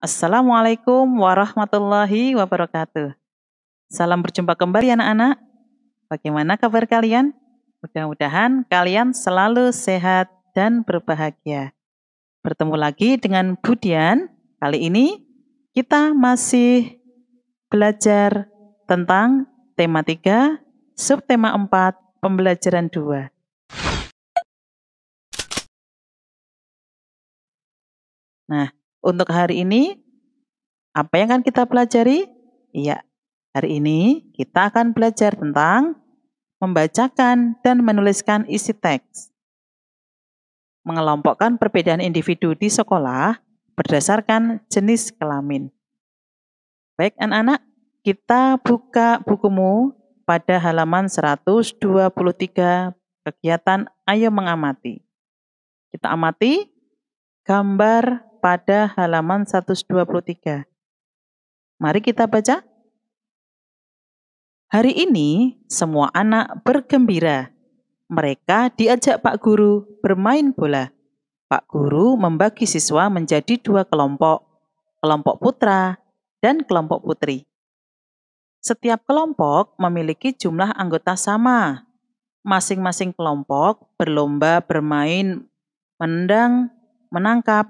Assalamualaikum warahmatullahi wabarakatuh. Salam berjumpa kembali anak-anak. Bagaimana kabar kalian? Mudah-mudahan kalian selalu sehat dan berbahagia. Bertemu lagi dengan Budian. Kali ini kita masih belajar tentang tema 3, subtema 4, pembelajaran 2. Nah, untuk hari ini, apa yang akan kita pelajari? Iya, hari ini kita akan belajar tentang membacakan dan menuliskan isi teks. Mengelompokkan perbedaan individu di sekolah berdasarkan jenis kelamin. Baik anak-anak, kita buka bukumu pada halaman 123 kegiatan Ayo Mengamati. Kita amati gambar pada halaman 123. Mari kita baca. Hari ini semua anak bergembira. Mereka diajak Pak Guru bermain bola. Pak Guru membagi siswa menjadi dua kelompok, kelompok putra dan kelompok putri. Setiap kelompok memiliki jumlah anggota sama. Masing-masing kelompok berlomba bermain menendang, menangkap,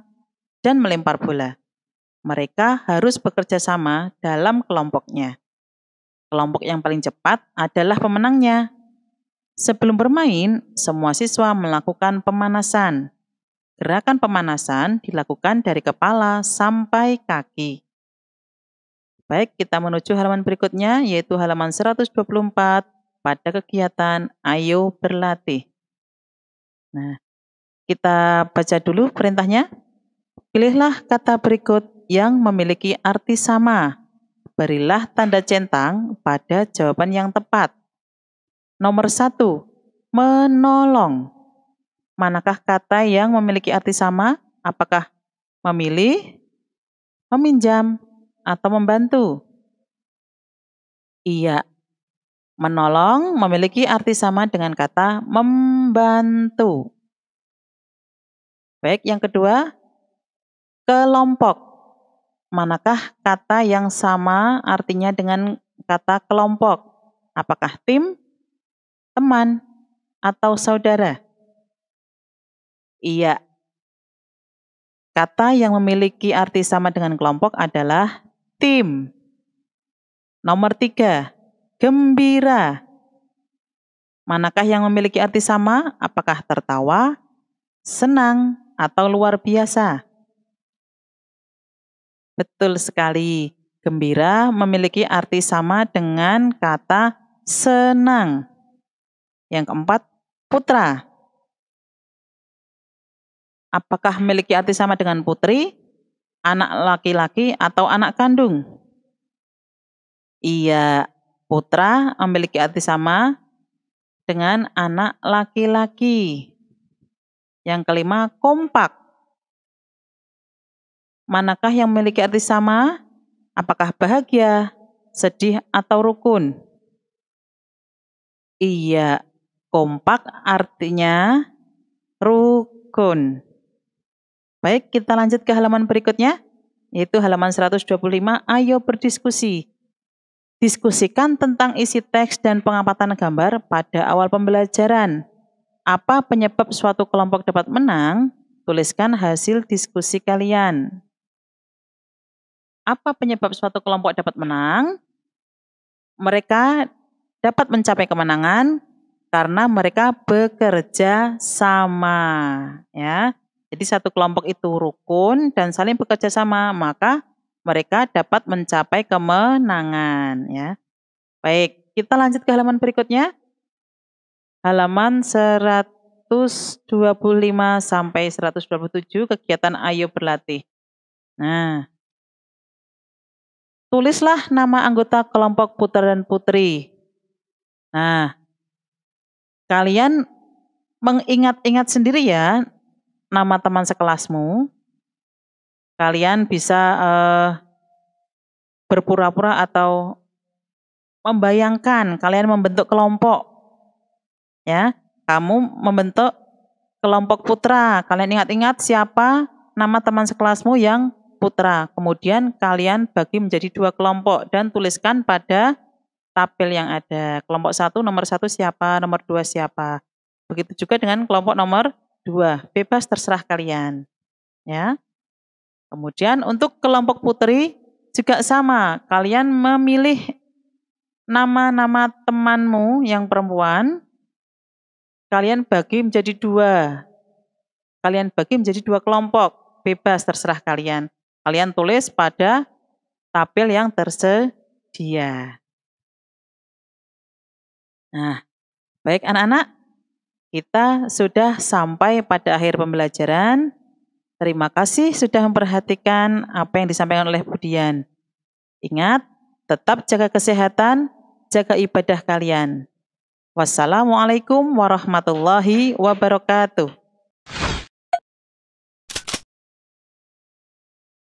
dan melempar bola. Mereka harus bekerja sama dalam kelompoknya. Kelompok yang paling cepat adalah pemenangnya. Sebelum bermain, semua siswa melakukan pemanasan. Gerakan pemanasan dilakukan dari kepala sampai kaki. Baik, kita menuju halaman berikutnya, yaitu halaman 124 pada kegiatan Ayo Berlatih. Nah, kita baca dulu perintahnya. Pilihlah kata berikut yang memiliki arti sama. Berilah tanda centang pada jawaban yang tepat. Nomor satu, menolong. Manakah kata yang memiliki arti sama? Apakah memilih, meminjam, atau membantu? Iya, menolong memiliki arti sama dengan kata membantu. Baik, yang kedua, kelompok. Manakah kata yang sama artinya dengan kata kelompok? Apakah tim, teman, atau saudara? Iya. Kata yang memiliki arti sama dengan kelompok adalah tim. Nomor tiga, gembira. Manakah yang memiliki arti sama? Apakah tertawa, senang, atau luar biasa? Betul sekali. Gembira memiliki arti sama dengan kata senang. Yang keempat, putra. Apakah memiliki arti sama dengan putri, anak laki-laki, atau anak kandung? Iya, putra memiliki arti sama dengan anak laki-laki. Yang kelima, kompak. Manakah yang memiliki arti sama? Apakah bahagia, sedih, atau rukun? Iya, kompak artinya rukun. Baik, kita lanjut ke halaman berikutnya, yaitu halaman 125, ayo berdiskusi. Diskusikan tentang isi teks dan pengamatan gambar pada awal pembelajaran. Apa penyebab suatu kelompok dapat menang? Tuliskan hasil diskusi kalian apa penyebab suatu kelompok dapat menang, mereka dapat mencapai kemenangan karena mereka bekerja sama, ya. Jadi satu kelompok itu rukun dan saling bekerja sama, maka mereka dapat mencapai kemenangan, ya. Baik, kita lanjut ke halaman berikutnya. Halaman 125 sampai 127 kegiatan ayo berlatih. Nah, Tulislah nama anggota kelompok putra dan putri. Nah, kalian mengingat-ingat sendiri ya nama teman sekelasmu. Kalian bisa eh, berpura-pura atau membayangkan kalian membentuk kelompok. Ya, kamu membentuk kelompok putra. Kalian ingat-ingat siapa nama teman sekelasmu yang putra. Kemudian kalian bagi menjadi dua kelompok dan tuliskan pada tabel yang ada. Kelompok satu nomor satu siapa, nomor dua siapa. Begitu juga dengan kelompok nomor dua. Bebas terserah kalian. Ya. Kemudian untuk kelompok putri juga sama. Kalian memilih nama-nama temanmu yang perempuan. Kalian bagi menjadi dua. Kalian bagi menjadi dua kelompok bebas terserah kalian. Kalian tulis pada tabel yang tersedia. Nah, baik anak-anak, kita sudah sampai pada akhir pembelajaran. Terima kasih sudah memperhatikan apa yang disampaikan oleh Budian. Ingat, tetap jaga kesehatan, jaga ibadah kalian. Wassalamualaikum warahmatullahi wabarakatuh.